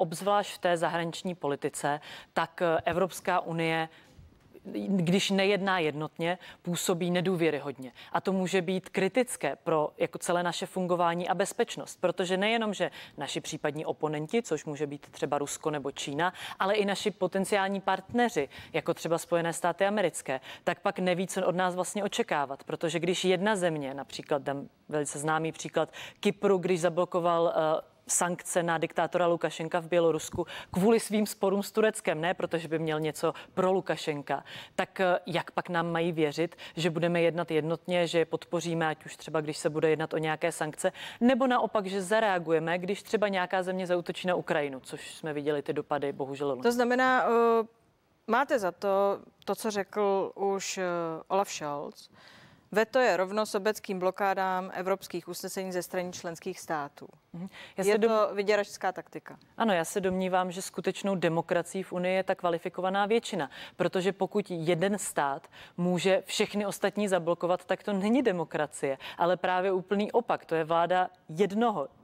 obzvlášť v té zahraniční politice, tak eh, Evropská unie když nejedná jednotně, působí nedůvěryhodně. A to může být kritické pro jako celé naše fungování a bezpečnost, protože nejenom, že naši případní oponenti, což může být třeba Rusko nebo Čína, ale i naši potenciální partneři, jako třeba Spojené státy americké, tak pak neví, co od nás vlastně očekávat, protože když jedna země, například dám velice známý příklad Kypru, když zablokoval uh, sankce na diktátora Lukašenka v Bělorusku kvůli svým sporům s Tureckem, ne protože by měl něco pro Lukašenka, tak eh, jak pak nám mají věřit, že budeme jednat jednotně, že je podpoříme, ať už třeba když se bude jednat o nějaké sankce, nebo naopak, že zareagujeme, když třeba nějaká země zautočí na Ukrajinu, což jsme viděli ty dopady, bohužel. To znamená, uh, máte za to, to, co řekl už uh, Olaf Scholz, Veto je rovno sobeckým blokádám evropských usnesení ze strany členských států. Mhm. Já je dom... to vyděračská taktika. Ano, já se domnívám, že skutečnou demokracií v Unii je ta kvalifikovaná většina, protože pokud jeden stát může všechny ostatní zablokovat, tak to není demokracie, ale právě úplný opak. To je vláda jednoho,